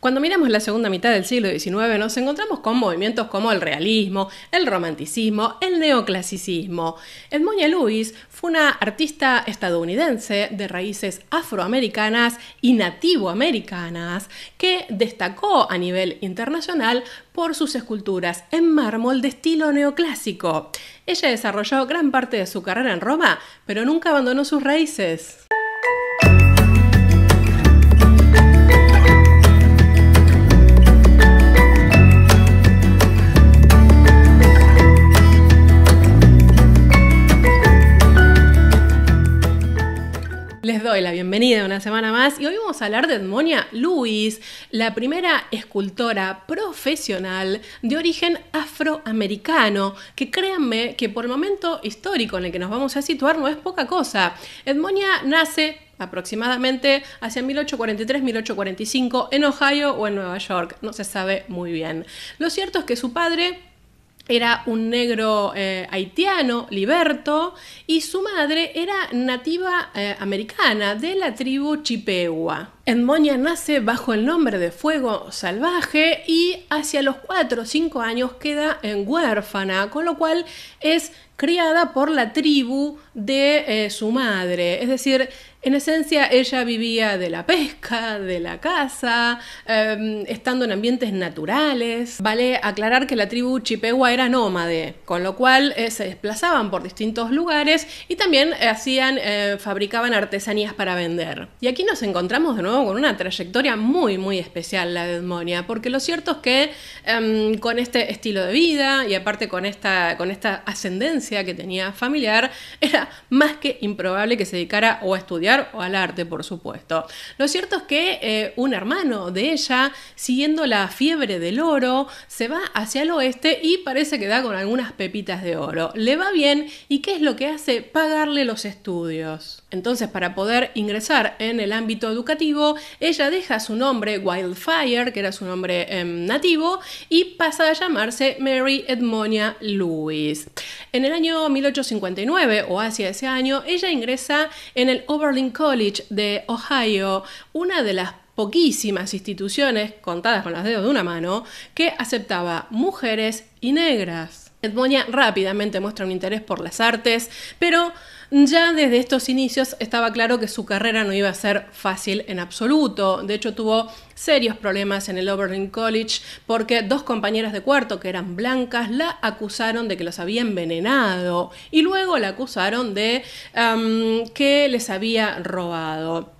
Cuando miramos la segunda mitad del siglo XIX nos encontramos con movimientos como el realismo, el romanticismo, el neoclasicismo. Edmonia Lewis fue una artista estadounidense de raíces afroamericanas y nativoamericanas que destacó a nivel internacional por sus esculturas en mármol de estilo neoclásico. Ella desarrolló gran parte de su carrera en Roma, pero nunca abandonó sus raíces. Les doy la bienvenida una semana más y hoy vamos a hablar de Edmonia Lewis, la primera escultora profesional de origen afroamericano, que créanme que por el momento histórico en el que nos vamos a situar no es poca cosa. Edmonia nace aproximadamente hacia 1843-1845 en Ohio o en Nueva York, no se sabe muy bien. Lo cierto es que su padre era un negro eh, haitiano, liberto, y su madre era nativa eh, americana de la tribu Chipewa. Edmonia nace bajo el nombre de Fuego Salvaje y hacia los 4 o 5 años queda en huérfana, con lo cual es criada por la tribu de eh, su madre. Es decir, en esencia ella vivía de la pesca, de la caza, em, estando en ambientes naturales. Vale aclarar que la tribu Chipegua era nómade, con lo cual eh, se desplazaban por distintos lugares y también hacían, eh, fabricaban artesanías para vender. Y aquí nos encontramos de nuevo con una trayectoria muy, muy especial la de Edmonia, porque lo cierto es que em, con este estilo de vida y aparte con esta, con esta ascendencia que tenía familiar, era más que improbable que se dedicara o a estudiar o al arte, por supuesto. Lo cierto es que eh, un hermano de ella, siguiendo la fiebre del oro, se va hacia el oeste y parece que da con algunas pepitas de oro. Le va bien y ¿qué es lo que hace? Pagarle los estudios. Entonces, para poder ingresar en el ámbito educativo, ella deja su nombre Wildfire, que era su nombre em, nativo, y pasa a llamarse Mary Edmonia Lewis. En el año 1859, o hace ese año, ella ingresa en el Oberlin College de Ohio, una de las poquísimas instituciones, contadas con los dedos de una mano, que aceptaba mujeres y negras. Edmonia rápidamente muestra un interés por las artes, pero ya desde estos inicios estaba claro que su carrera no iba a ser fácil en absoluto. De hecho, tuvo serios problemas en el Oberlin College porque dos compañeras de cuarto que eran blancas la acusaron de que los había envenenado y luego la acusaron de que les había robado.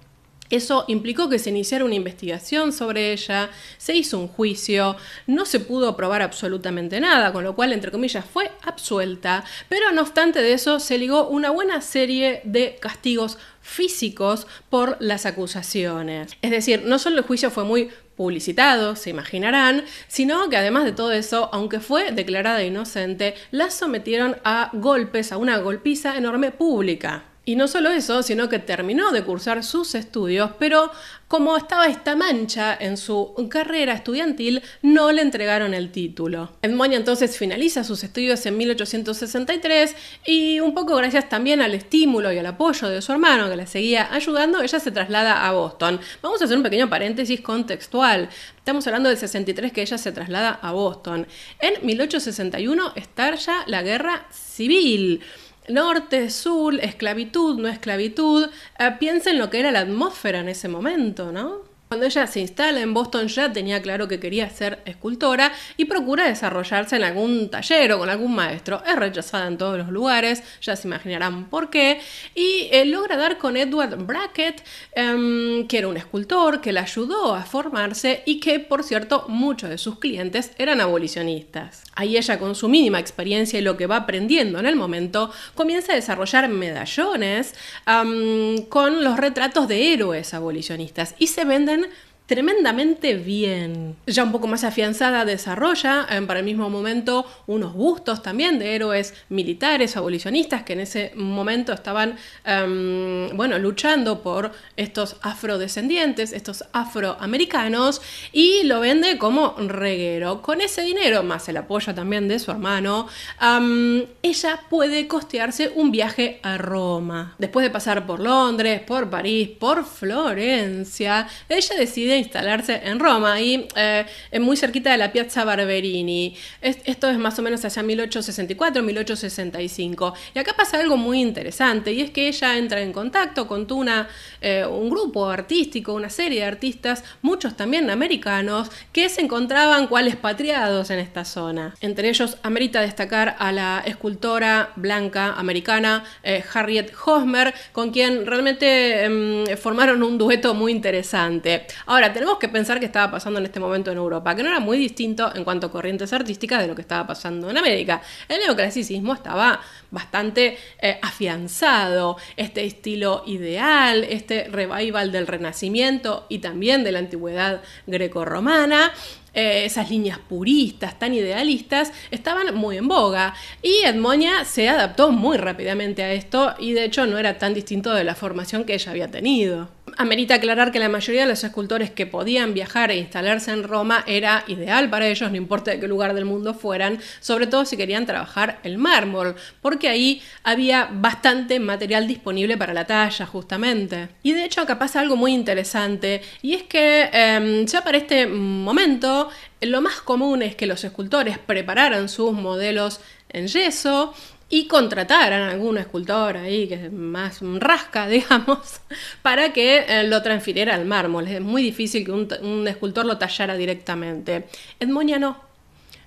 Eso implicó que se iniciara una investigación sobre ella, se hizo un juicio, no se pudo probar absolutamente nada, con lo cual, entre comillas, fue absuelta, pero no obstante de eso se ligó una buena serie de castigos físicos por las acusaciones. Es decir, no solo el juicio fue muy publicitado, se imaginarán, sino que además de todo eso, aunque fue declarada inocente, la sometieron a golpes, a una golpiza enorme pública. Y no solo eso, sino que terminó de cursar sus estudios, pero como estaba esta mancha en su carrera estudiantil, no le entregaron el título. Edmonia entonces finaliza sus estudios en 1863 y un poco gracias también al estímulo y al apoyo de su hermano que la seguía ayudando, ella se traslada a Boston. Vamos a hacer un pequeño paréntesis contextual. Estamos hablando del 63 que ella se traslada a Boston. En 1861 estalla la guerra civil norte, sur, esclavitud, no esclavitud. Eh, piensa en lo que era la atmósfera en ese momento, ¿no? Cuando ella se instala en Boston ya tenía claro que quería ser escultora y procura desarrollarse en algún taller o con algún maestro. Es rechazada en todos los lugares, ya se imaginarán por qué. Y eh, logra dar con Edward Brackett, em, que era un escultor, que la ayudó a formarse y que, por cierto, muchos de sus clientes eran abolicionistas. Ahí ella, con su mínima experiencia y lo que va aprendiendo en el momento, comienza a desarrollar medallones em, con los retratos de héroes abolicionistas y se venden person tremendamente bien. Ya un poco más afianzada desarrolla para el mismo momento unos bustos también de héroes militares, abolicionistas, que en ese momento estaban em, bueno, luchando por estos afrodescendientes, estos afroamericanos, y lo vende como reguero. Con ese dinero, más el apoyo también de su hermano, em, ella puede costearse un viaje a Roma. Después de pasar por Londres, por París, por Florencia, ella decide instalarse en Roma y eh, muy cerquita de la Piazza Barberini. esto es más o menos allá 1864, 1865. Y acá pasa algo muy interesante y es que ella entra en contacto con una, eh, un grupo artístico, una serie de artistas, muchos también americanos, que se encontraban cuales patriados en esta zona. Entre ellos amerita destacar a la escultora blanca americana eh, Harriet Hosmer, con quien realmente em, formaron un dueto muy interesante. Ahora, tenemos que pensar qué estaba pasando en este momento en Europa, que no era muy distinto en cuanto a corrientes artísticas de lo que estaba pasando en América. El neoclasicismo estaba bastante eh, afianzado, este estilo ideal, este revival del Renacimiento y también de la antigüedad grecorromana. Eh, esas líneas puristas, tan idealistas, estaban muy en boga. Y Edmonia se adaptó muy rápidamente a esto y de hecho no era tan distinto de la formación que ella había tenido. Amerita aclarar que la mayoría de los escultores que podían viajar e instalarse en Roma era ideal para ellos, no importa de qué lugar del mundo fueran, sobre todo si querían trabajar el mármol, porque ahí había bastante material disponible para la talla, justamente. Y de hecho acá pasa algo muy interesante, y es que em, ya para este momento lo más común es que los escultores prepararan sus modelos en yeso y contrataran a algún escultor ahí, que es más un rasca, digamos, para que eh, lo transfiriera al mármol. Es muy difícil que un, escultor lo tallara directamente. Edmonia no.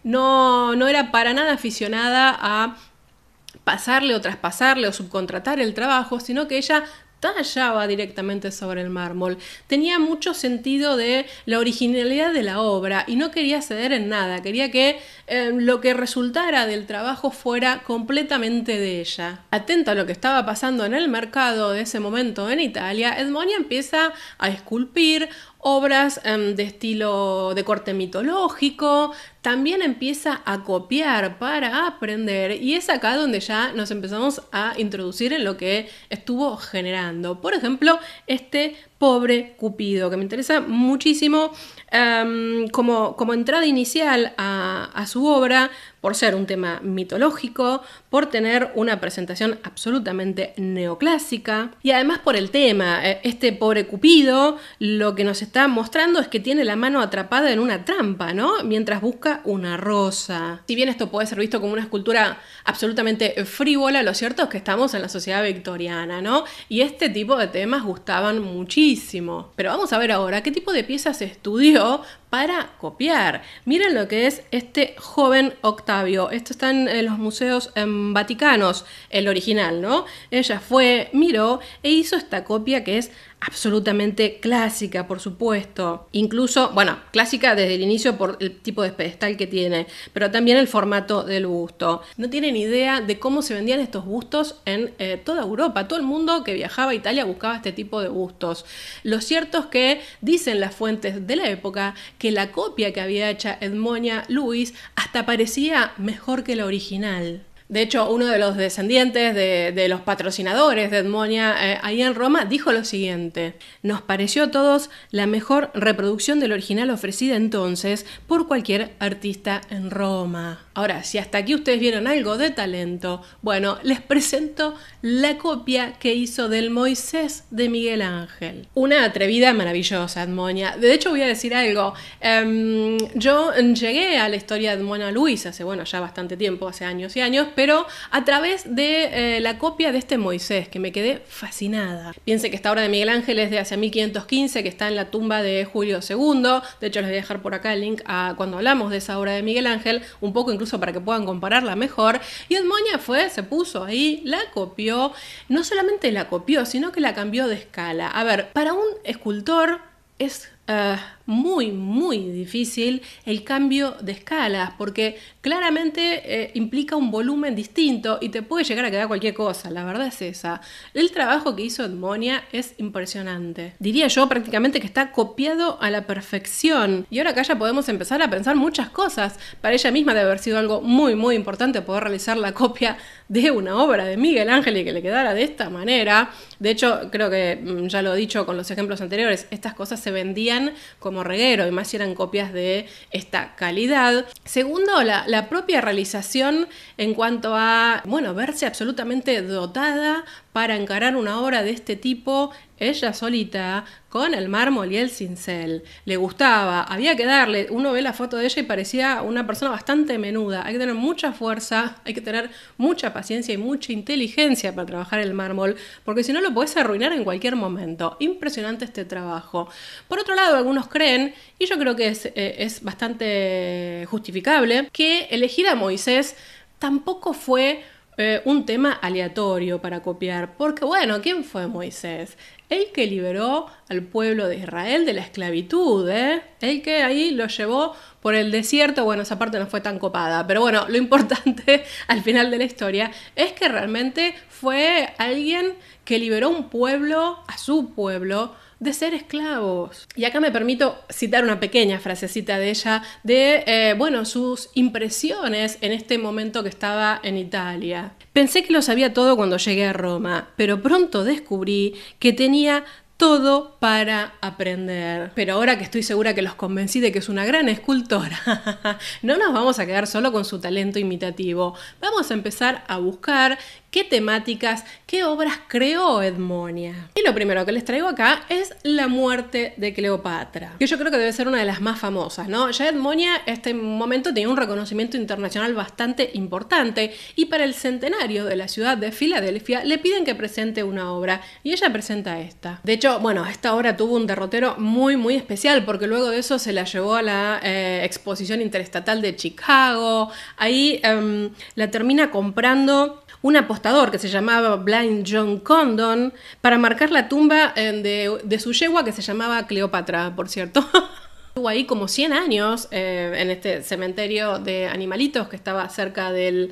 no. No era para nada aficionada a pasarle o traspasarle o subcontratar el trabajo, sino que ella tallaba directamente sobre el mármol. Tenía mucho sentido de la originalidad de la obra y no quería ceder en nada, quería que em, lo que resultara del trabajo fuera completamente de ella. Atenta a lo que estaba pasando en el mercado de ese momento en Italia, Edmonia empieza a esculpir obras em, de estilo de corte mitológico, también empieza a copiar para aprender y es acá donde ya nos empezamos a introducir en lo que estuvo generando. Por ejemplo, este Pobre Cupido, que me interesa muchísimo em, como, como, entrada inicial a, a su obra, por ser un tema mitológico, por tener una presentación absolutamente neoclásica y además por el tema. Eh, este pobre Cupido lo que nos está mostrando es que tiene la mano atrapada en una trampa, ¿no? Mientras busca una rosa. Si bien esto puede ser visto como una escultura absolutamente frívola, lo cierto es que estamos en la sociedad victoriana, ¿no? Y este tipo de temas gustaban muchísimo pero vamos a ver ahora qué tipo de piezas estudió para copiar. Miren lo que es este joven Octavio. Esto está en los museos Vaticanos, el original, ¿no? Ella fue, miró e hizo esta copia que es absolutamente clásica, por supuesto. Incluso, bueno, clásica desde el inicio por el tipo de pedestal que tiene, pero también el formato del busto. No tienen idea de cómo se vendían estos bustos en eh, toda Europa. Todo el mundo que viajaba a Italia buscaba este tipo de bustos. Lo cierto es que dicen las fuentes de la época que la copia que había hecha Edmonia Luis hasta parecía mejor que la original. De hecho, uno de los descendientes de, los patrocinadores de Edmonia eh, ahí en Roma dijo lo siguiente, nos pareció a todos la mejor reproducción del original ofrecida entonces por cualquier artista en Roma. Ahora, si hasta aquí ustedes vieron algo de talento, bueno, les presento la copia que hizo del Moisés de Miguel Ángel. Una atrevida maravillosa, Edmonia. De hecho, voy a decir algo. Em, yo llegué a la historia de Mona Luis hace, bueno, ya bastante tiempo, hace años y años, pero a través de eh, la copia de este Moisés, que me quedé fascinada. Piense que esta obra de Miguel Ángel es de hace 1515, que está en la tumba de Julio II. De hecho, les voy a dejar por acá el link a cuando hablamos de esa obra de Miguel Ángel, un poco incluso para que puedan compararla mejor. Y Edmonia fue, se puso ahí, la copió, no solamente la copió, sino que la cambió de escala. A ver, para un escultor es... Eh, muy, muy difícil el cambio de escalas, porque claramente eh, implica un volumen distinto y te puede llegar a quedar cualquier cosa, la verdad es esa. El trabajo que hizo Edmonia es impresionante. Diría yo prácticamente que está copiado a la perfección. Y ahora acá ya podemos empezar a pensar muchas cosas. Para ella misma de haber sido algo muy, muy importante poder realizar la copia de una obra de Miguel Ángel y que le quedara de esta manera. De hecho, creo que mm, ya lo he dicho con los ejemplos anteriores, estas cosas se vendían como reguero, y más eran copias de esta calidad. Segundo, la, la propia realización en cuanto a, bueno, verse absolutamente dotada para encarar una obra de este tipo ella solita, con el mármol y el cincel. Le gustaba, había que darle, uno ve la foto de ella y parecía una persona bastante menuda. Hay que tener mucha fuerza, hay que tener mucha paciencia y mucha inteligencia para trabajar el mármol, porque si no lo puedes arruinar en cualquier momento. Impresionante este trabajo. Por otro lado, algunos creen, y yo creo que es, eh, es bastante justificable, que elegir a Moisés tampoco fue eh, un tema aleatorio para copiar, porque bueno, ¿quién fue Moisés? El que liberó al pueblo de Israel de la esclavitud, ¿eh? el que ahí lo llevó por el desierto, bueno, esa parte no fue tan copada, pero bueno, lo importante al final de la historia es que realmente fue alguien que liberó un pueblo, a su pueblo, de ser esclavos. Y acá me permito citar una pequeña frasecita de ella de, eh, bueno, sus impresiones en este momento que estaba en Italia. Pensé que lo sabía todo cuando llegué a Roma, pero pronto descubrí que tenía todo para aprender. Pero ahora que estoy segura que los convencí de que es una gran escultora, no nos vamos a quedar solo con su talento imitativo. Vamos a empezar a buscar qué temáticas, qué obras creó Edmonia. Y lo primero que les traigo acá es la muerte de Cleopatra, que yo creo que debe ser una de las más famosas, ¿no? Ya Edmonia este momento tenía un reconocimiento internacional bastante importante y para el centenario de la ciudad de Filadelfia le piden que presente una obra y ella presenta esta. De hecho, bueno, esta obra tuvo un derrotero muy muy especial porque luego de eso se la llevó a la eh, exposición interestatal de Chicago, ahí em, la termina comprando un apostador que se llamaba Blind John Condon para marcar la tumba eh, de, su yegua que se llamaba Cleopatra, por cierto. Estuvo ahí como 100 años eh, en este cementerio de animalitos que estaba cerca del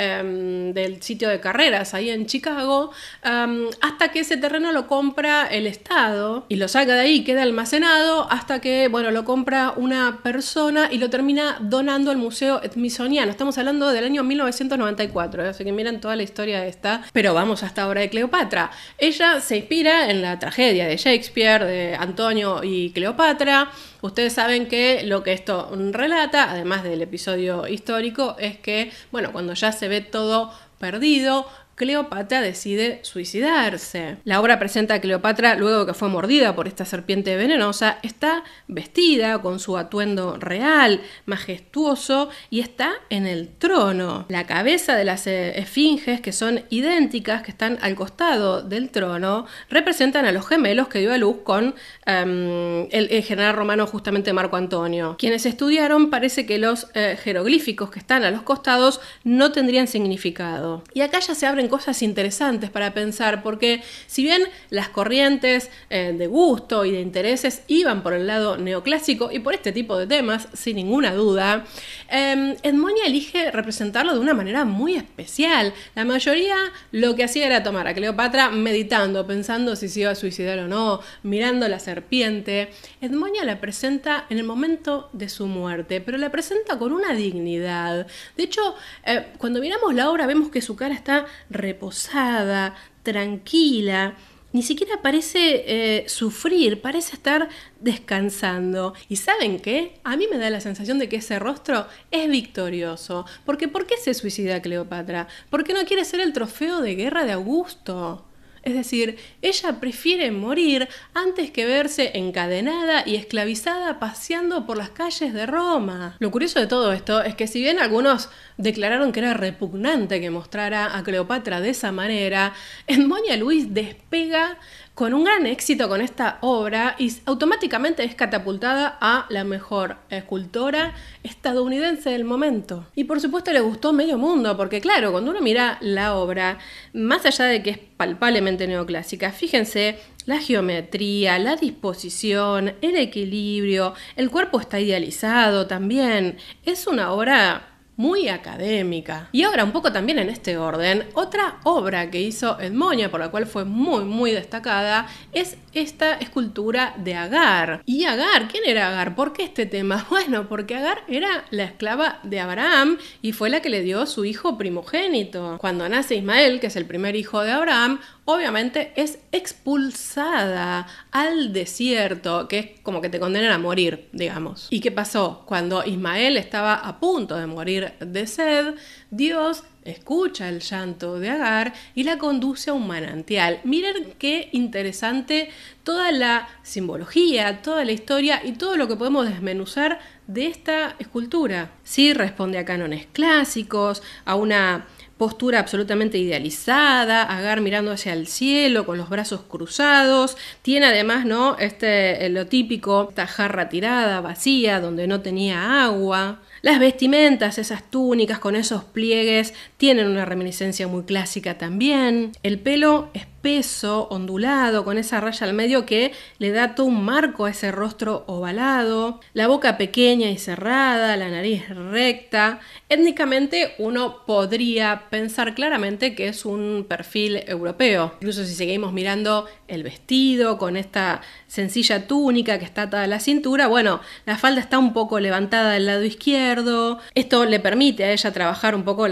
Em, del sitio de carreras ahí en Chicago, em, hasta que ese terreno lo compra el Estado y lo saca de ahí, queda almacenado, hasta que, bueno, lo compra una persona y lo termina donando al Museo Smithsonian, Estamos hablando del año 1994, así que miren toda la historia de esta. Pero vamos hasta ahora de Cleopatra. Ella se inspira en la tragedia de Shakespeare, de Antonio y Cleopatra. Ustedes saben que lo que esto relata, además del episodio histórico, es que, bueno, cuando ya se ve todo perdido, Cleopatra decide suicidarse. La obra presenta a Cleopatra luego que fue mordida por esta serpiente venenosa, está vestida con su atuendo real, majestuoso, y está en el trono. La cabeza de las esfinges, que son idénticas, que están al costado del trono, representan a los gemelos que dio a luz con em, el, general romano justamente Marco Antonio. Quienes estudiaron parece que los eh, jeroglíficos que están a los costados no tendrían significado. Y acá ya se abren cosas interesantes para pensar, porque si bien las corrientes eh, de gusto y de intereses iban por el lado neoclásico y por este tipo de temas, sin ninguna duda, em, Edmonia elige representarlo de una manera muy especial. La mayoría lo que hacía era tomar a Cleopatra meditando, pensando si se iba a suicidar o no, mirando la serpiente. Edmonia la presenta en el momento de su muerte, pero la presenta con una dignidad. De hecho, eh, cuando miramos la obra vemos que su cara está reposada, tranquila, ni siquiera parece eh, sufrir, parece estar descansando. ¿Y saben qué? A mí me da la sensación de que ese rostro es victorioso. Porque ¿por qué se suicida Cleopatra? ¿Por qué no quiere ser el trofeo de guerra de Augusto. Es decir, ella prefiere morir antes que verse encadenada y esclavizada paseando por las calles de Roma. Lo curioso de todo esto es que si bien algunos declararon que era repugnante que mostrara a Cleopatra de esa manera, en Moña Luis despega con un gran éxito con esta obra y automáticamente es catapultada a la mejor escultora estadounidense del momento. Y por supuesto le gustó medio mundo, porque claro, cuando uno mira la obra, más allá de que es palpablemente neoclásica, fíjense la geometría, la disposición, el equilibrio, el cuerpo está idealizado también. Es una obra muy académica. Y ahora, un poco también en este orden, otra obra que hizo Edmonia, por la cual fue muy, muy destacada, es esta escultura de Agar. ¿Y Agar? ¿Quién era Agar? ¿Por qué este tema? Bueno, porque Agar era la esclava de Abraham y fue la que le dio su hijo primogénito. Cuando nace Ismael, que es el primer hijo de Abraham, obviamente es expulsada al desierto, que es como que te condenan a morir, digamos. ¿Y qué pasó? Cuando Ismael estaba a punto de morir de sed, Dios escucha el llanto de Agar y la conduce a un manantial. Miren qué interesante toda la simbología, toda la historia y todo lo que podemos desmenuzar de esta escultura. Sí, responde a cánones clásicos, a una postura absolutamente idealizada, Agar mirando hacia el cielo con los brazos cruzados, tiene además, ¿no? Este eh, lo típico, esta tirada, vacía, donde no tenía agua. Las vestimentas, esas túnicas con esos pliegues, tienen una reminiscencia muy clásica también. El pelo es peso ondulado, con esa raya al medio que le da todo un marco a ese rostro ovalado, la boca pequeña y cerrada, la nariz recta. Étnicamente uno podría pensar claramente que es un perfil europeo. Incluso si seguimos mirando el vestido con esta sencilla túnica que está atada a la cintura, bueno, la falda está un poco levantada del lado izquierdo. Esto le permite a ella trabajar un poco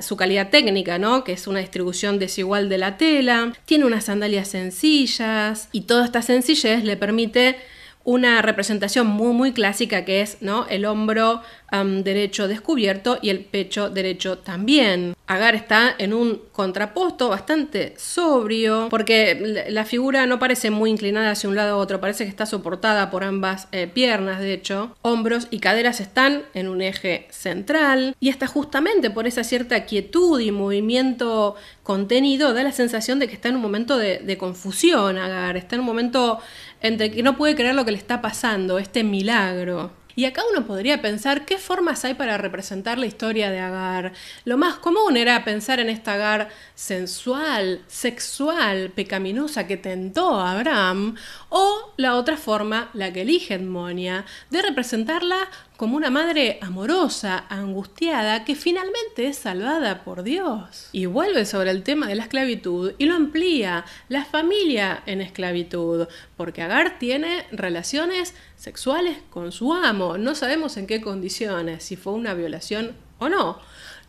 su calidad técnica, ¿no? Que es una distribución desigual de la tela tiene unas sandalias sencillas y toda esta sencillez le permite una representación muy, muy clásica que es ¿no? el hombro derecho descubierto y el pecho derecho también. Agar está en un contraposto bastante sobrio porque la figura no parece muy inclinada hacia un lado u otro, parece que está soportada por ambas eh, piernas, de hecho. Hombros y caderas están en un eje central y hasta justamente por esa cierta quietud y movimiento contenido da la sensación de que está en un momento de confusión Agar, está en un momento entre que no puede creer lo que le está pasando, este milagro. Y acá uno podría pensar qué formas hay para representar la historia de Agar. Lo más común era pensar en esta Agar sensual, sexual, pecaminosa que tentó a Abraham, o la otra forma, la que elige Edmonia, de representarla como una madre amorosa, angustiada, que finalmente es salvada por Dios. Y vuelve sobre el tema de la esclavitud y lo amplía, la familia en esclavitud, porque Agar tiene relaciones sexuales con su amo, no sabemos en qué condiciones, si fue una violación o no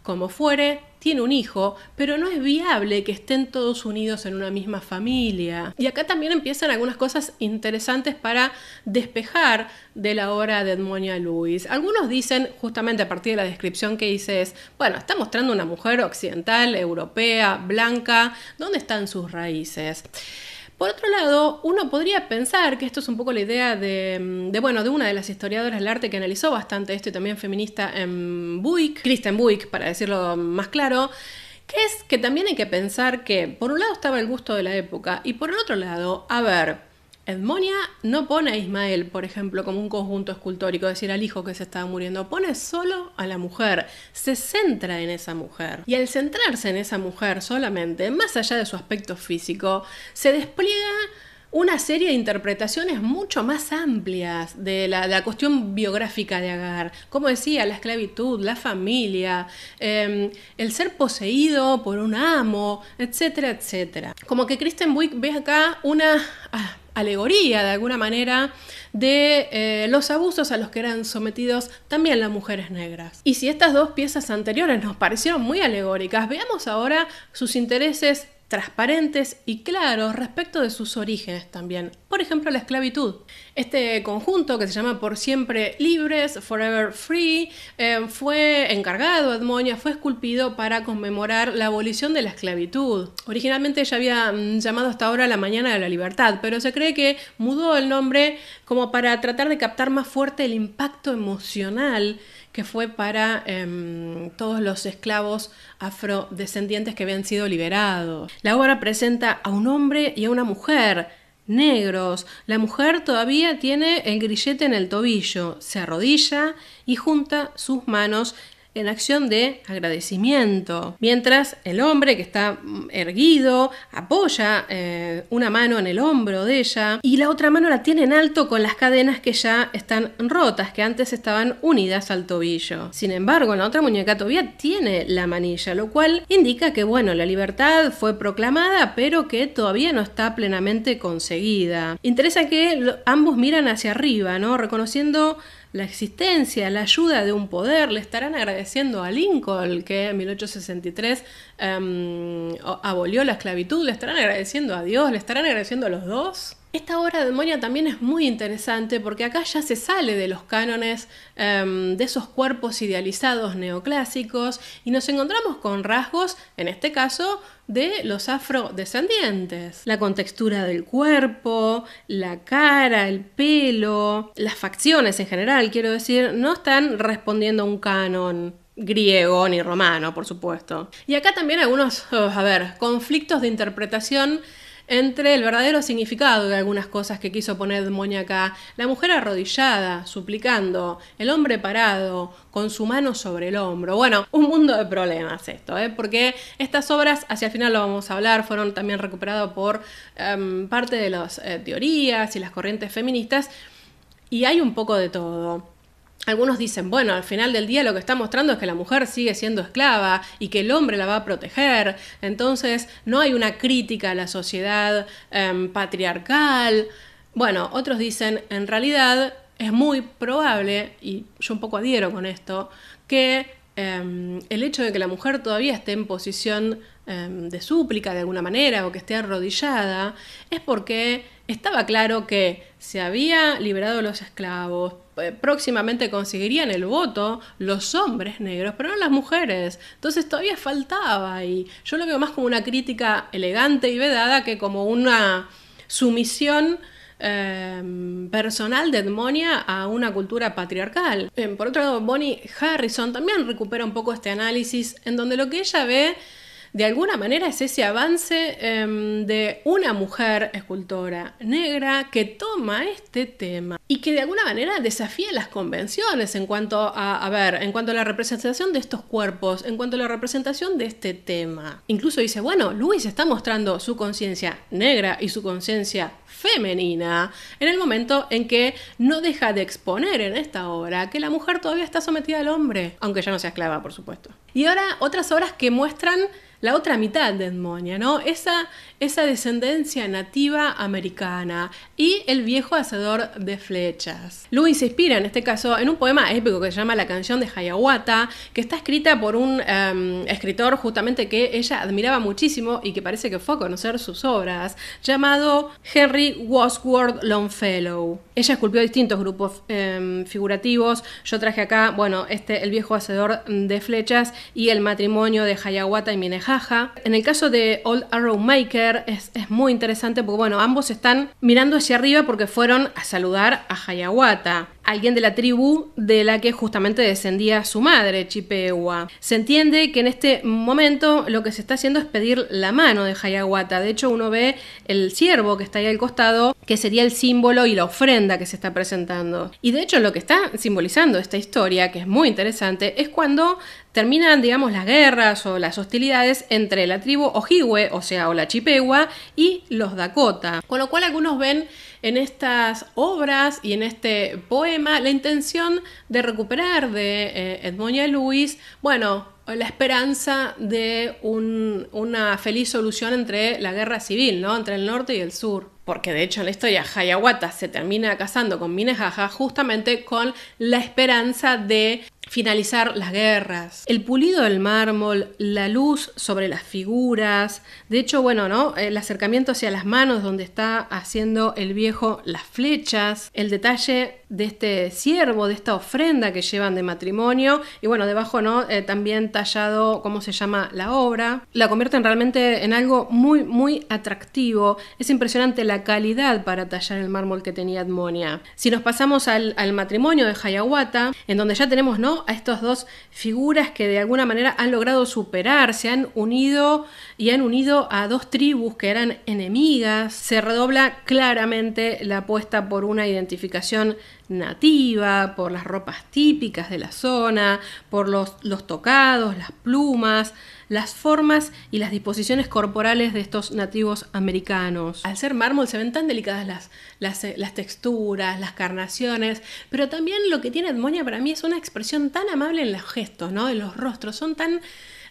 como fuere, tiene un hijo, pero no es viable que estén todos unidos en una misma familia. Y acá también empiezan algunas cosas interesantes para despejar de la obra de Edmonia Lewis. Algunos dicen, justamente a partir de la descripción que hice, es, bueno, está mostrando una mujer occidental, europea, blanca, ¿dónde están sus raíces? Por otro lado, uno podría pensar que esto es un poco la idea mm, de, bueno, de una de las historiadoras del arte que analizó bastante esto y también feminista en Buick, Kristen Buick, para decirlo más claro, que es que también hay que pensar que por un lado estaba el gusto de la época y por el otro lado, a ver, Edmonia no pone a Ismael, por ejemplo, como un conjunto escultórico, decir, al hijo que se estaba muriendo, pone solo a la mujer, se centra en esa mujer. Y al centrarse en esa mujer solamente, más allá de su aspecto físico, se despliega una serie de interpretaciones mucho más amplias de la, cuestión biográfica de Agar. Como decía, la esclavitud, la familia, em, el ser poseído por un amo, etcétera, etcétera. Como que Kristen Wick ve acá una ah, alegoría, de alguna manera, de eh, los abusos a los que eran sometidos también las mujeres negras. Y si estas dos piezas anteriores nos parecieron muy alegóricas, veamos ahora sus intereses transparentes y claros respecto de sus orígenes también. Por ejemplo, la esclavitud. Este conjunto que se llama Por siempre libres, Forever Free, eh, fue encargado a Edmonia, fue esculpido para conmemorar la abolición de la esclavitud. Originalmente ya había mm, llamado hasta ahora la Mañana de la Libertad, pero se cree que mudó el nombre como para tratar de captar más fuerte el impacto emocional que fue para em, todos los esclavos afrodescendientes que habían sido liberados. La obra presenta a un hombre y a una mujer negros. La mujer todavía tiene el grillete en el tobillo, se arrodilla y junta sus manos en acción de agradecimiento. Mientras el hombre que está mm, erguido apoya eh, una mano en el hombro de ella y la otra mano la tiene en alto con las cadenas que ya están rotas, que antes estaban unidas al tobillo. Sin embargo, la otra muñeca todavía tiene la manilla, lo cual indica que, bueno, la libertad fue proclamada, pero que todavía no está plenamente conseguida. Interesa que ambos miran hacia arriba, ¿no? Reconociendo la existencia, la ayuda de un poder. Le estarán agradeciendo a Lincoln, que en 1863 em, abolió la esclavitud. Le estarán agradeciendo a Dios, le estarán agradeciendo a los dos. Esta obra de Demonia también es muy interesante porque acá ya se sale de los cánones em, de esos cuerpos idealizados neoclásicos y nos encontramos con rasgos, en este caso, de los afrodescendientes. La contextura del cuerpo, la cara, el pelo, las facciones en general, quiero decir, no están respondiendo a un canon griego ni romano, por supuesto. Y acá también algunos, oh, a ver, conflictos de interpretación entre el verdadero significado de algunas cosas que quiso poner Moña la mujer arrodillada, suplicando, el hombre parado, con su mano sobre el hombro. Bueno, un mundo de problemas esto, ¿eh? porque estas obras, hacia el final lo vamos a hablar, fueron también recuperadas por em, parte de las eh, teorías y las corrientes feministas, y hay un poco de todo. Algunos dicen, bueno, al final del día lo que está mostrando es que la mujer sigue siendo esclava y que el hombre la va a proteger. Entonces, no hay una crítica a la sociedad em, patriarcal. Bueno, otros dicen, en realidad es muy probable, y yo un poco adhiero con esto, que em, el hecho de que la mujer todavía esté en posición em, de súplica de alguna manera o que esté arrodillada es porque estaba claro que se había liberado los esclavos, eh, próximamente conseguirían el voto los hombres negros, pero no las mujeres. Entonces todavía faltaba y yo lo veo más como una crítica elegante y vedada que como una sumisión em, personal de Edmonia a una cultura patriarcal. Em, por otro lado, Bonnie Harrison también recupera un poco este análisis en donde lo que ella ve de alguna manera es ese avance em, de una mujer escultora negra que toma este tema y que de alguna manera desafía las convenciones en cuanto a, ver, en cuanto a la representación de estos cuerpos, en cuanto a la representación de este tema. Incluso dice, bueno, Luis está mostrando su conciencia negra y su conciencia femenina en el momento en que no deja de exponer en esta obra que la mujer todavía está sometida al hombre, aunque ya no sea esclava, por supuesto. Y ahora otras obras que muestran la otra mitad de Edmonia, ¿no? Esa, esa descendencia nativa americana y el viejo hacedor de flechas. Louis se inspira en este caso en un poema épico que se llama La canción de Hayawata, que está escrita por un em, escritor justamente que ella admiraba muchísimo y que parece que fue a conocer sus obras, llamado Henry Wadsworth Longfellow. Ella esculpió distintos grupos em, figurativos. Yo traje acá, bueno, este El viejo hacedor de flechas y El matrimonio de Hayawata y Minejaja. En el caso de Old Arrow Maker, es, es, muy interesante porque, bueno, ambos están mirando hacia arriba porque fueron a saludar a Hayawata alguien de la tribu de la que justamente descendía su madre, Chipewa. Se entiende que en este momento lo que se está haciendo es pedir la mano de Hayawata. De hecho, uno ve el ciervo que está ahí al costado, que sería el símbolo y la ofrenda que se está presentando. Y de hecho, lo que está simbolizando esta historia, que es muy interesante, es cuando terminan, digamos, las guerras o las hostilidades entre la tribu Ojibwe, o sea, o la Chipewa, y los Dakota. Con lo cual algunos ven en estas obras y en este poema la intención de recuperar de eh, Edmonia Luis, bueno, la esperanza de una feliz solución entre la guerra civil, ¿no? Entre el norte y el sur. Porque de hecho en la historia Hayawata se termina casando con Minehaha justamente con la esperanza de finalizar las guerras, el pulido del mármol, la luz sobre las figuras, de hecho, bueno, ¿no? El acercamiento hacia las manos donde está haciendo el viejo las flechas, el detalle de este ciervo, de esta ofrenda que llevan de matrimonio, y bueno, debajo, ¿no? Eh, también tallado cómo se llama la obra, la convierten realmente en algo muy, muy atractivo, es impresionante la calidad para tallar el mármol que tenía Admonia. Si nos pasamos al, al matrimonio de Hayawata, en donde ya tenemos, ¿no? a estas dos figuras que de alguna manera han logrado superarse, se han unido y han unido a dos tribus que eran enemigas. Se redobla claramente la apuesta por una identificación nativa, por las ropas típicas de la zona, por los, los tocados, las plumas, las formas y las disposiciones corporales de estos nativos americanos. Al ser mármol se ven tan delicadas las, eh, las, texturas, las carnaciones, pero también lo que tiene Edmonia para mí es una expresión tan amable en los gestos, ¿no? en los rostros, son tan...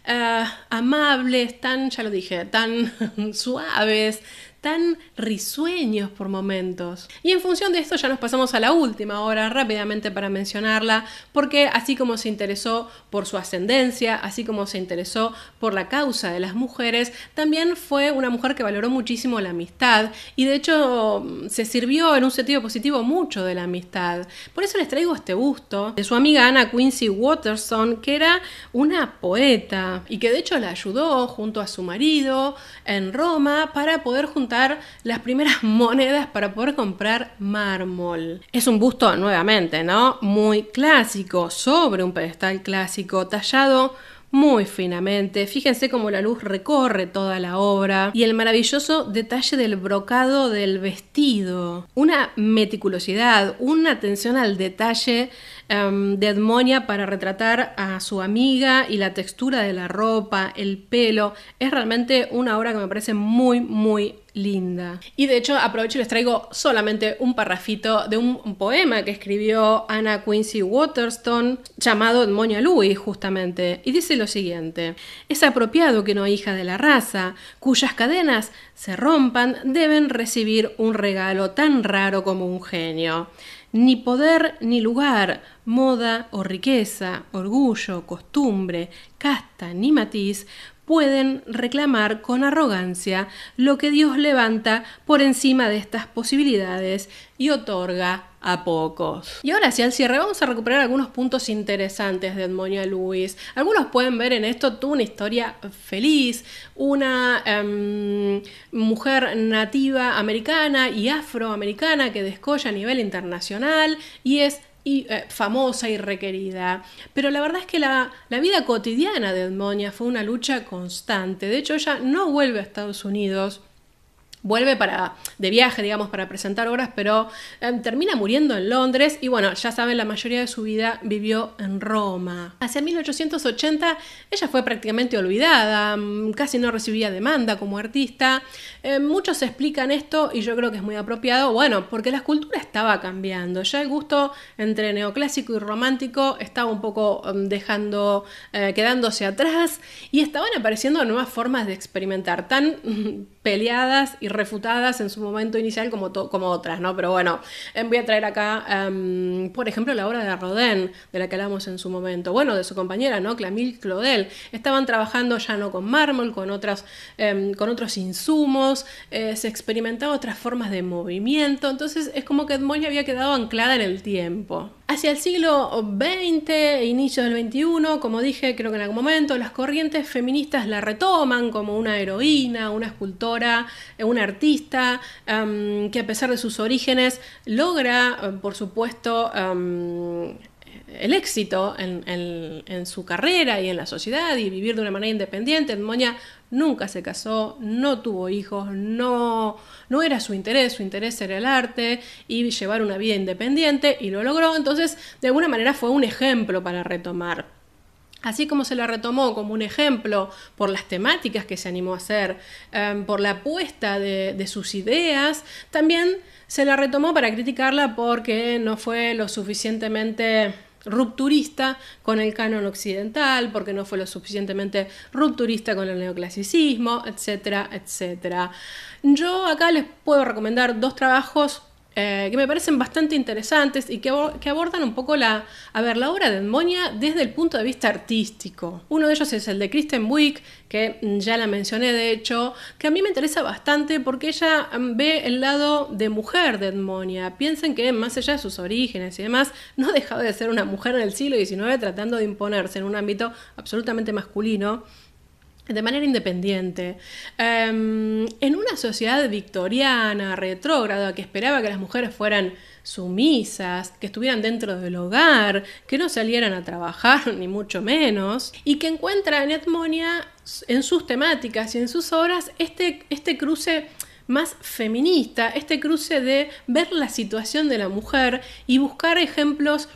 Eh, amables, tan, ya lo dije, tan suaves, tan risueños por momentos. Y en función de esto ya nos pasamos a la última hora rápidamente para mencionarla, porque así como se interesó por su ascendencia, así como se interesó por la causa de las mujeres, también fue una mujer que valoró muchísimo la amistad y de hecho se sirvió en un sentido positivo mucho de la amistad. Por eso les traigo este gusto de su amiga Ana Quincy Waterson, que era una poeta y que de hecho la ayudó junto a su marido en Roma para poder juntar las primeras monedas para poder comprar mármol. Es un busto nuevamente, ¿no? Muy clásico, sobre un pedestal clásico, tallado muy finamente. Fíjense cómo la luz recorre toda la obra y el maravilloso detalle del brocado del vestido. Una meticulosidad, una atención al detalle Em, de Edmonia para retratar a su amiga y la textura de la ropa, el pelo. Es realmente una obra que me parece muy, muy linda. Y de hecho aprovecho y les traigo solamente un parrafito de un, poema que escribió Anna Quincy Waterstone llamado Edmonia Louis justamente. Y dice lo siguiente, es apropiado que no hija de la raza, cuyas cadenas se rompan, deben recibir un regalo tan raro como un genio ni poder ni lugar, moda o riqueza, orgullo, costumbre, casta ni matiz pueden reclamar con arrogancia lo que Dios levanta por encima de estas posibilidades y otorga a pocos. Y ahora sí, al cierre vamos a recuperar algunos puntos interesantes de Edmonia Lewis. Algunos pueden ver en esto tú una historia feliz, una em, mujer nativa americana y afroamericana que descolla a nivel internacional y es y, eh, famosa y requerida. Pero la verdad es que la, la vida cotidiana de Edmonia fue una lucha constante. De hecho, ella no vuelve a Estados Unidos vuelve para, de viaje, digamos, para presentar obras, pero em, termina muriendo en Londres y bueno, ya saben, la mayoría de su vida vivió en Roma. Hacia 1880 ella fue prácticamente olvidada, em, casi no recibía demanda como artista. Em, muchos explican esto y yo creo que es muy apropiado, bueno, porque la escultura estaba cambiando, ya el gusto entre neoclásico y romántico estaba un poco dejando, eh, quedándose atrás y estaban apareciendo nuevas formas de experimentar, tan peleadas y refutadas en su momento inicial como, como otras, ¿no? Pero bueno, em, voy a traer acá, em, por ejemplo, la obra de Rodin, de la que hablamos en su momento, bueno, de su compañera, ¿no? Clamil Clodel. Estaban trabajando ya no con mármol, con, otras, em, con otros insumos, eh, se experimentaban otras formas de movimiento, entonces es como que Edmond había quedado anclada en el tiempo. Hacia el siglo XX, inicio del XXI, como dije, creo que en algún momento, las corrientes feministas la retoman como una heroína, una escultora, eh, una artista em, que a pesar de sus orígenes logra, eh, por supuesto, em, el éxito en, su carrera y en la sociedad y vivir de una manera independiente. Moña nunca se casó, no tuvo hijos, no, no era su interés, su interés era el arte y llevar una vida independiente y lo logró. Entonces, de alguna manera fue un ejemplo para retomar. Así como se la retomó como un ejemplo por las temáticas que se animó a hacer, em, por la apuesta de, de, sus ideas, también se la retomó para criticarla porque no fue lo suficientemente rupturista con el canon occidental, porque no fue lo suficientemente rupturista con el neoclasicismo, etcétera, etcétera. Yo acá les puedo recomendar dos trabajos eh, que me parecen bastante interesantes y que, abordan un poco la, a ver, la obra de Edmonia desde el punto de vista artístico. Uno de ellos es el de Kristen Wick, que mm, ya la mencioné de hecho, que a mí me interesa bastante porque ella mm, ve el lado de mujer de Edmonia. Piensen que más allá de sus orígenes y demás, no ha dejado de ser una mujer en el siglo XIX tratando de imponerse en un ámbito absolutamente masculino de manera independiente. Em, en una sociedad victoriana, retrógrada, que esperaba que las mujeres fueran sumisas, que estuvieran dentro del hogar, que no salieran a trabajar, ni mucho menos, y que encuentra en Edmonia, en sus temáticas y en sus obras, este, este cruce más feminista, este cruce de ver la situación de la mujer y buscar ejemplos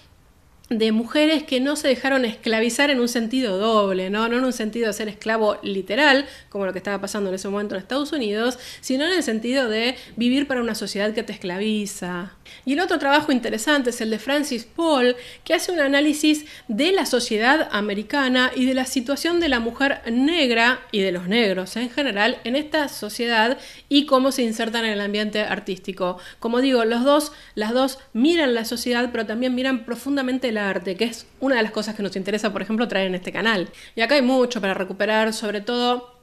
de mujeres que no se dejaron esclavizar en un sentido doble, ¿no? en un sentido de ser esclavo literal, como lo que estaba pasando en ese momento en Estados Unidos, sino en el sentido de vivir para una sociedad que te esclaviza. Y el otro trabajo interesante es el de Francis Paul, que hace un análisis de la sociedad americana y de la situación de la mujer negra y de los negros en general en esta sociedad y cómo se insertan en el ambiente artístico. Como digo, los dos, las dos miran la sociedad, pero también miran profundamente arte, que es una de las cosas que nos interesa, por ejemplo, traer en este canal. Y acá hay mucho para recuperar, sobre todo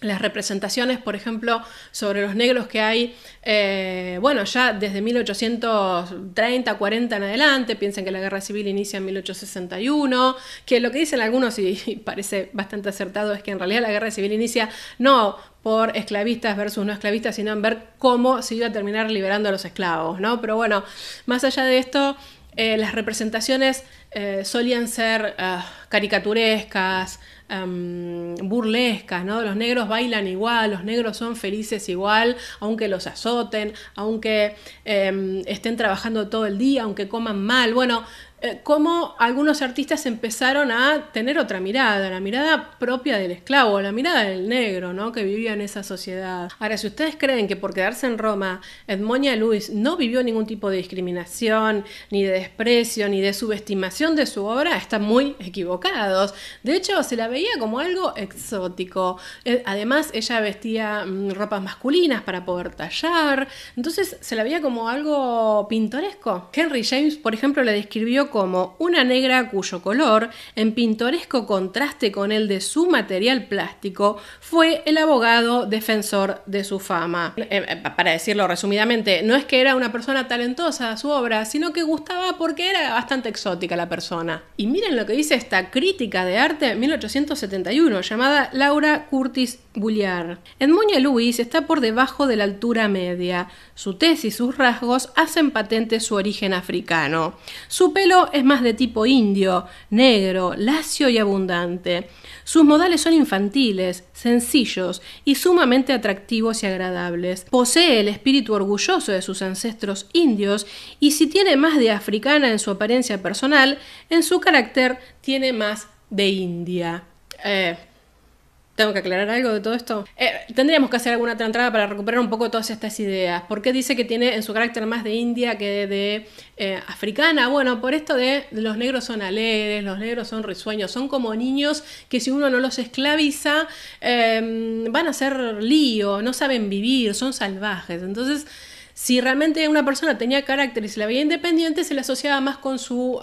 las representaciones, por ejemplo, sobre los negros que hay, eh, bueno, ya desde 1830, 40 en adelante, piensen que la guerra civil inicia en 1861, que lo que dicen algunos, y parece bastante acertado, es que en realidad la guerra civil inicia no por esclavistas versus no esclavistas, sino en ver cómo se iba a terminar liberando a los esclavos, ¿no? Pero bueno, más allá de esto, eh, las representaciones eh, solían ser eh, caricaturescas, em, burlescas, ¿no? Los negros bailan igual, los negros son felices igual, aunque los azoten, aunque em, estén trabajando todo el día, aunque coman mal. Bueno, eh, cómo algunos artistas empezaron a tener otra mirada, la mirada propia del esclavo, la mirada del negro, ¿no? Que vivía en esa sociedad. Ahora, si ustedes creen que por quedarse en Roma, Edmonia Lewis no vivió ningún tipo de discriminación, ni de desprecio, ni de subestimación de su obra, están muy equivocados. De hecho, se la veía como algo exótico. Eh, además, ella vestía mm, ropas masculinas para poder tallar. Entonces, se la veía como algo pintoresco. Henry James, por ejemplo, le describió como una negra cuyo color, en pintoresco contraste con el de su material plástico, fue el abogado defensor de su fama. Eh, eh, para decirlo resumidamente, no es que era una persona talentosa a su obra, sino que gustaba porque era bastante exótica la persona. Y miren lo que dice esta crítica de arte de 1871 llamada Laura Curtis en moño Luis está por debajo de la altura media. Su tez y sus rasgos hacen patente su origen africano. Su pelo es más de tipo indio, negro, lacio y abundante. Sus modales son infantiles, sencillos y sumamente atractivos y agradables. Posee el espíritu orgulloso de sus ancestros indios y si tiene más de africana en su apariencia personal, en su carácter tiene más de india. Eh, tengo que aclarar algo de todo esto. Eh, tendríamos que hacer alguna otra entrada para recuperar un poco todas estas ideas. ¿Por qué dice que tiene en su carácter más de india que de, eh, africana? Bueno, por esto de los negros son alegres, los negros son risueños, son como niños que si uno no los esclaviza em, van a ser lío, no saben vivir, son salvajes. Entonces, si realmente una persona tenía carácter y se la veía independiente, se la asociaba más con su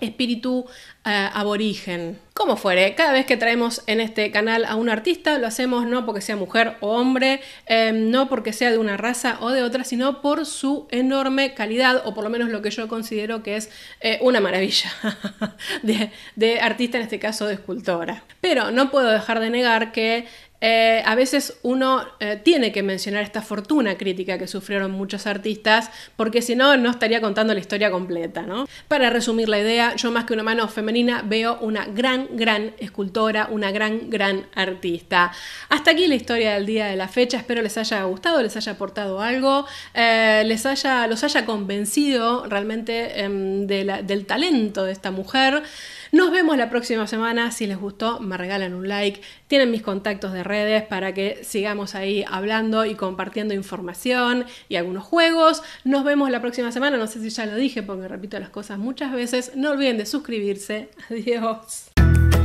espíritu eh, aborigen. Como fuere, cada vez que traemos en este canal a un artista, lo hacemos no porque sea mujer o hombre, eh, no porque sea de una raza o de otra, sino por su enorme calidad, o por lo menos lo que yo considero que es eh, una maravilla de, artista, en este caso de escultora. Pero no puedo dejar de negar que eh, a veces uno eh, tiene que mencionar esta fortuna crítica que sufrieron muchos artistas, porque si no, no estaría contando la historia completa, ¿no? Para resumir la idea, yo más que una mano femenina veo una gran, gran escultora, una gran, gran artista. Hasta aquí la historia del día de la fecha, espero les haya gustado, les haya aportado algo, eh, les haya, los haya convencido realmente em, del talento de esta mujer. Nos vemos la próxima semana. Si les gustó, me regalan un like. Tienen mis contactos de redes para que sigamos ahí hablando y compartiendo información y algunos juegos. Nos vemos la próxima semana. No sé si ya lo dije porque repito las cosas muchas veces. No olviden de suscribirse. Adiós.